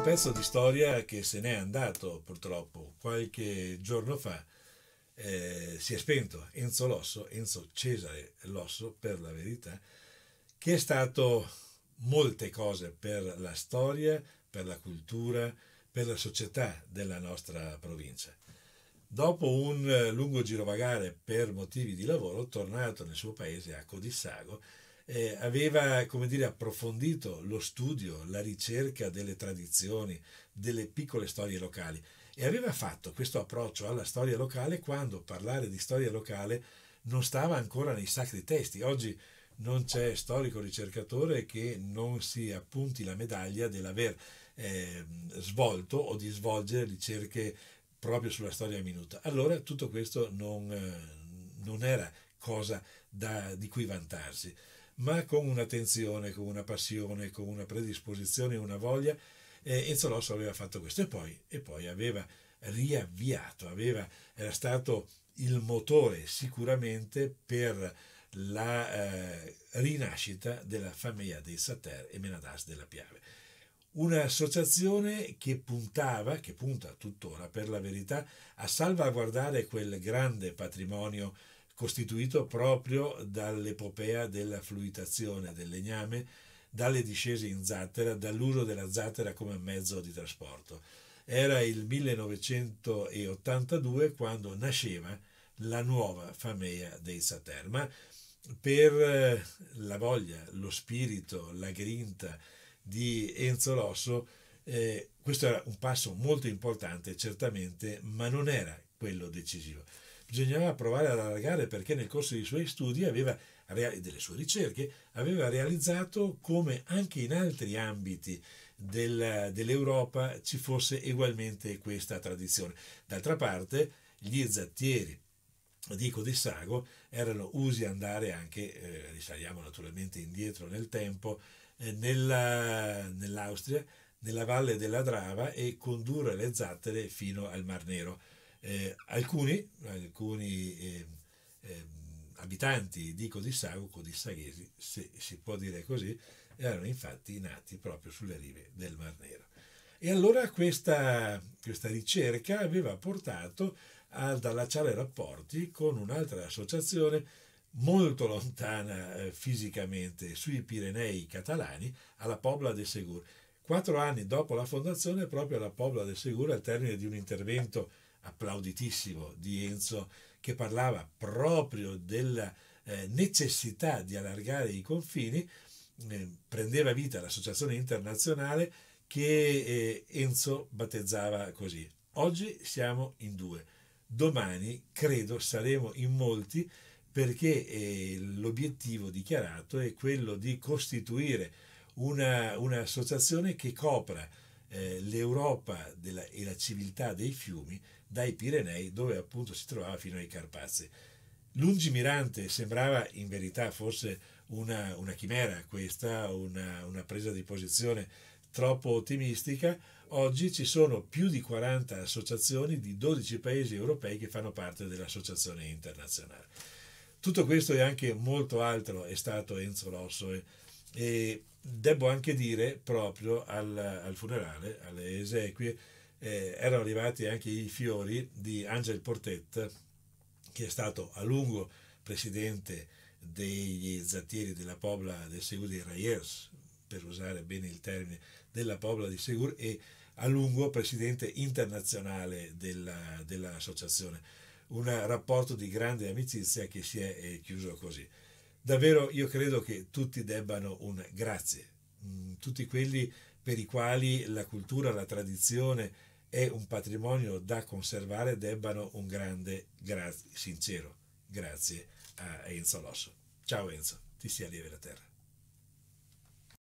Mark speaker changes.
Speaker 1: un pezzo di storia che se n'è andato purtroppo qualche giorno fa. Eh, si è spento Enzo Losso, Enzo Cesare Losso per la verità, che è stato molte cose per la storia, per la cultura, per la società della nostra provincia. Dopo un lungo girovagare per motivi di lavoro, tornato nel suo paese a Codissago, eh, aveva come dire, approfondito lo studio, la ricerca delle tradizioni, delle piccole storie locali e aveva fatto questo approccio alla storia locale quando parlare di storia locale non stava ancora nei sacri testi. Oggi non c'è storico ricercatore che non si appunti la medaglia dell'aver eh, svolto o di svolgere ricerche proprio sulla storia minuta. Allora tutto questo non, eh, non era cosa da, di cui vantarsi ma con un'attenzione, con una passione, con una predisposizione, una voglia. Eh, Enzo Losso aveva fatto questo e poi, e poi aveva riavviato, aveva, era stato il motore sicuramente per la eh, rinascita della famiglia dei Sater e Menadas della Piave. Un'associazione che puntava, che punta tuttora per la verità, a salvaguardare quel grande patrimonio costituito proprio dall'epopea della fluitazione del legname, dalle discese in zattera, dall'uso della zattera come mezzo di trasporto. Era il 1982 quando nasceva la nuova famea dei Saterma per eh, la voglia, lo spirito, la grinta di Enzo Rosso. Eh, questo era un passo molto importante certamente, ma non era quello decisivo bisognava provare ad allargare perché nel corso dei suoi studi aveva, delle sue ricerche aveva realizzato come anche in altri ambiti del, dell'Europa ci fosse ugualmente questa tradizione. D'altra parte gli zattieri dico di Sago erano usi andare anche, eh, risaliamo naturalmente indietro nel tempo, eh, nella, nell'Austria, nella valle della Drava e condurre le zattere fino al Mar Nero. Eh, alcuni eh, alcuni eh, eh, abitanti di Codissago, codissaghesi se si può dire così, erano infatti nati proprio sulle rive del Mar Nero. E allora questa, questa ricerca aveva portato ad allacciare rapporti con un'altra associazione molto lontana eh, fisicamente sui Pirenei catalani, alla Pobla de Segur. Quattro anni dopo la fondazione, proprio alla Pobla de Segur, al termine di un intervento applauditissimo di Enzo che parlava proprio della eh, necessità di allargare i confini, eh, prendeva vita l'associazione internazionale che eh, Enzo battezzava così. Oggi siamo in due, domani credo saremo in molti perché eh, l'obiettivo dichiarato è quello di costituire una, un'associazione che copra eh, l'Europa della, e la civiltà dei fiumi dai Pirenei dove appunto si trovava fino ai Carpazi. Lungimirante sembrava in verità forse una, una chimera questa, una, una presa di posizione troppo ottimistica, oggi ci sono più di 40 associazioni di 12 paesi europei che fanno parte dell'associazione internazionale. Tutto questo e anche molto altro è stato Enzo Rosso eh, e devo anche dire proprio al, al funerale, alle esequie, eh, erano arrivati anche i fiori di Angel Portet, che è stato a lungo presidente degli zattieri della Pobla del Segur di Rayers, per usare bene il termine, della Pobla di Segur e a lungo presidente internazionale della, dell'associazione. Un rapporto di grande amicizia che si è eh, chiuso così. Davvero io credo che tutti debbano un grazie, mm, tutti quelli per i quali la cultura, la tradizione è un patrimonio da conservare debbano un grande, grazie, sincero grazie a Enzo Losso. Ciao Enzo, ti sia lieve la terra.